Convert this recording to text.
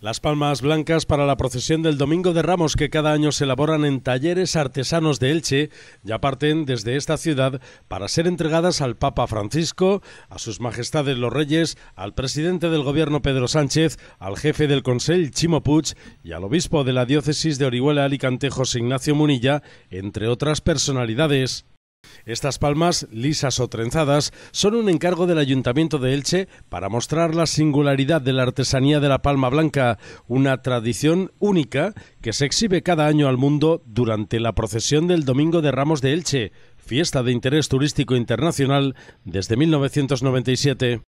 Las palmas blancas para la procesión del Domingo de Ramos que cada año se elaboran en talleres artesanos de Elche ya parten desde esta ciudad para ser entregadas al Papa Francisco, a sus majestades los reyes, al presidente del gobierno Pedro Sánchez, al jefe del Consell Chimo Puig y al obispo de la diócesis de Orihuela Alicante José Ignacio Munilla, entre otras personalidades. Estas palmas, lisas o trenzadas, son un encargo del Ayuntamiento de Elche para mostrar la singularidad de la artesanía de la palma blanca, una tradición única que se exhibe cada año al mundo durante la procesión del Domingo de Ramos de Elche, fiesta de interés turístico internacional desde 1997.